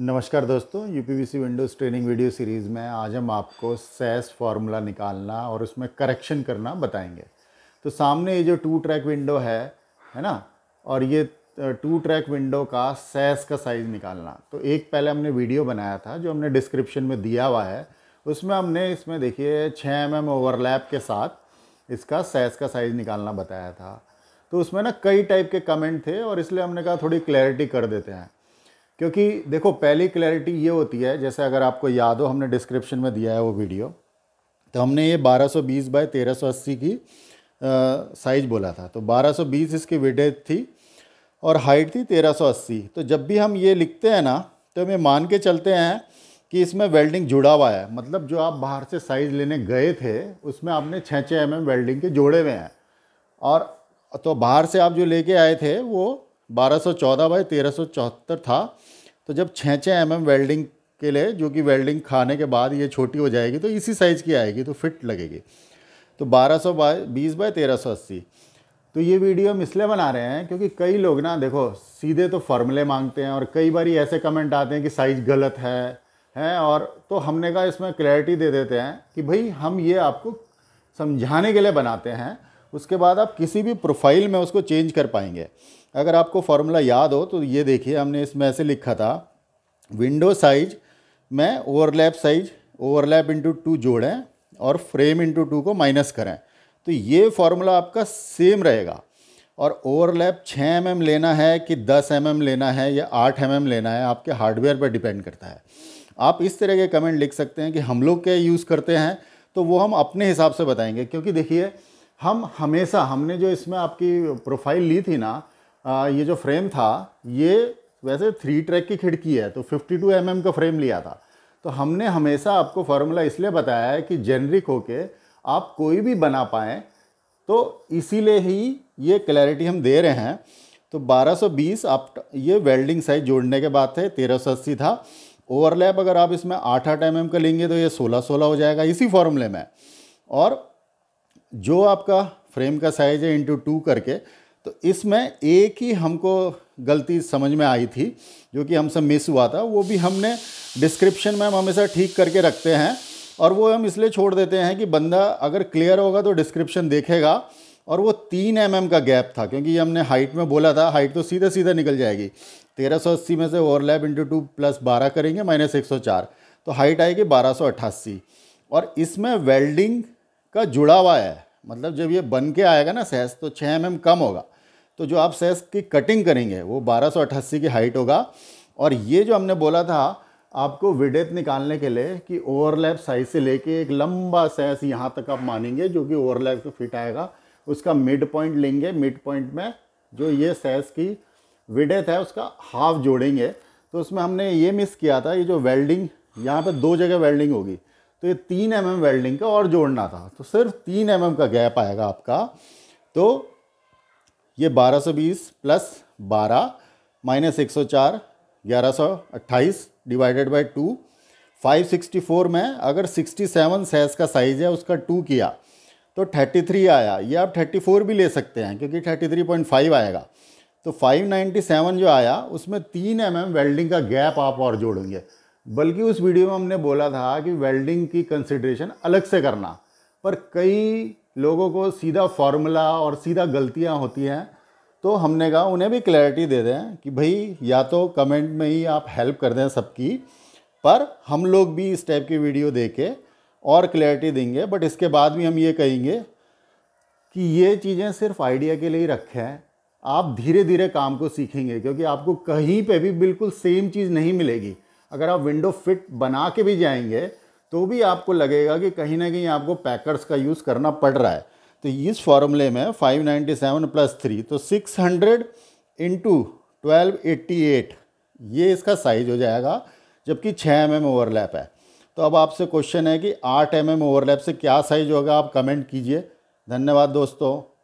नमस्कार दोस्तों U P windows training video series में आज हम आपको सेस फार्मूला e निकालना और उसमें करेक्शन करना बताएंगे तो सामने ये जो टू ट्रैक विंडो है है ना और ये टू ट्रैक विंडो का सेस e का साइज़ निकालना तो एक पहले हमने वीडियो बनाया था जो हमने डिस्क्रिप्शन में दिया हुआ है उसमें हमने इसमें देखिए छः एम एम ओवरलैप के साथ इसका सैस e का साइज़ निकालना बताया था तो उसमें ना कई टाइप के कमेंट थे और इसलिए हमने कहा थोड़ी क्लैरिटी कर देते हैं क्योंकि देखो पहली क्लैरिटी ये होती है जैसे अगर आपको याद हो हमने डिस्क्रिप्शन में दिया है वो वीडियो तो हमने ये 1220 बाय 1380 की साइज़ बोला था तो 1220 इसकी विडेथ थी और हाइट थी 1380 तो जब भी हम ये लिखते हैं ना तो हमें मान के चलते हैं कि इसमें वेल्डिंग जुड़ा हुआ है मतलब जो आप बाहर से साइज़ लेने गए थे उसमें आपने छः छः एम वेल्डिंग के जोड़े हुए हैं और तो बाहर से आप जो लेके आए थे वो 1214 बाय तेरह था तो जब छः छः एम वेल्डिंग के लिए जो कि वेल्डिंग खाने के बाद ये छोटी हो जाएगी तो इसी साइज़ की आएगी तो फिट लगेगी तो बारह सौ बाई बीस बाय तेरह सौ अस्सी तो ये वीडियो हम इसलिए बना रहे हैं क्योंकि कई लोग ना देखो सीधे तो फॉर्मूले मांगते हैं और कई बार ऐसे कमेंट आते हैं कि साइज़ गलत है हैं और तो हमने कहा इसमें क्लैरिटी दे देते हैं कि भाई हम ये आपको समझाने के लिए बनाते हैं उसके बाद आप किसी भी प्रोफाइल में उसको चेंज कर पाएंगे अगर आपको फार्मूला याद हो तो ये देखिए हमने इसमें ऐसे लिखा था विंडो साइज में overlap size overlap into two जोड़ें और फ्रेम इंटू टू को माइनस करें तो ये फार्मूला आपका सेम रहेगा और ओवरलैप 6 एम mm लेना है कि 10 एम mm लेना है या 8 एम mm लेना है आपके हार्डवेयर पर डिपेंड करता है आप इस तरह के कमेंट लिख सकते हैं कि हम लोग क्या यूज़ करते हैं तो वो हम अपने हिसाब से बताएंगे क्योंकि देखिए हम हमेशा हमने जो इसमें आपकी प्रोफाइल ली थी ना ये जो फ्रेम था ये वैसे थ्री ट्रैक की खिड़की है तो 52 टू mm का फ्रेम लिया था तो हमने हमेशा आपको फार्मूला इसलिए बताया है कि जेनरिक होके आप कोई भी बना पाएँ तो इसीलिए ही ये क्लैरिटी हम दे रहे हैं तो 1220 आप ये वेल्डिंग साइज जोड़ने के बाद थे अस्सी था ओवरलैप अगर आप इसमें आठ आठ एम mm का लेंगे तो ये सोलह सोलह हो जाएगा इसी फॉर्मूले में और जो आपका फ्रेम का साइज है इंटू टू करके तो इसमें एक ही हमको गलती समझ में आई थी जो कि हमसे मिस हुआ था वो भी हमने डिस्क्रिप्शन में हम हमेशा ठीक करके रखते हैं और वो हम इसलिए छोड़ देते हैं कि बंदा अगर क्लियर होगा तो डिस्क्रिप्शन देखेगा और वो तीन एम mm का गैप था क्योंकि हमने हाइट में बोला था हाइट तो सीधा सीधा निकल जाएगी तेरह सौ अस्सी में से ओवरलैप इंटू टू प्लस बारह करेंगे माइनस एक सौ चार तो हाइट आएगी बारह सौ अट्ठासी और इसमें वेल्डिंग का जुड़ा हुआ है मतलब जब ये बन के आएगा ना सेस तो छः एम mm कम होगा तो जो आप सेस की कटिंग करेंगे वो बारह की हाइट होगा और ये जो हमने बोला था आपको विडेथ निकालने के लिए कि ओवरलैप साइज से लेके एक लंबा सेस यहाँ तक आप मानेंगे जो कि ओवरलैप से फिट आएगा उसका मिड पॉइंट लेंगे मिड पॉइंट में जो ये सेस की विडेथ है उसका हाफ जोड़ेंगे तो उसमें हमने ये मिस किया था ये जो वेल्डिंग यहाँ पर दो जगह वेल्डिंग होगी तो ये तीन एम mm वेल्डिंग का और जोड़ना था तो सिर्फ तीन एम mm का गैप आएगा आपका तो ये 1220 plus 12 minus 104 1128 divided by two 564 में अगर 67 सैस का साइज़ है उसका टू किया तो 33 आया ये आप 34 भी ले सकते हैं क्योंकि 33.5 आएगा तो 597 जो आया उसमें तीन एम mm वेल्डिंग का गैप आप और जोड़ेंगे बल्कि उस वीडियो में हमने बोला था कि वेल्डिंग की कंसिड्रेशन अलग से करना पर कई लोगों को सीधा फार्मूला और सीधा गलतियां होती हैं तो हमने कहा उन्हें भी क्लैरिटी दे दें कि भाई या तो कमेंट में ही आप हेल्प कर दें सबकी पर हम लोग भी इस टाइप की वीडियो दे के और क्लैरिटी देंगे बट इसके बाद भी हम ये कहेंगे कि ये चीज़ें सिर्फ आइडिया के लिए ही रखें आप धीरे धीरे काम को सीखेंगे क्योंकि आपको कहीं पे भी बिल्कुल सेम चीज़ नहीं मिलेगी अगर आप विंडो फिट बना के भी जाएंगे तो भी आपको लगेगा कि कहीं ना कहीं आपको पैकर्स का यूज़ करना पड़ रहा है तो इस फार्मूले में 597 प्लस थ्री तो 600 हंड्रेड इंटू ट्वेल्व ये इसका साइज़ हो जाएगा जबकि 6 एम mm ओवरलैप है तो अब आपसे क्वेश्चन है कि 8 एम mm ओवरलैप से क्या साइज़ होगा आप कमेंट कीजिए धन्यवाद दोस्तों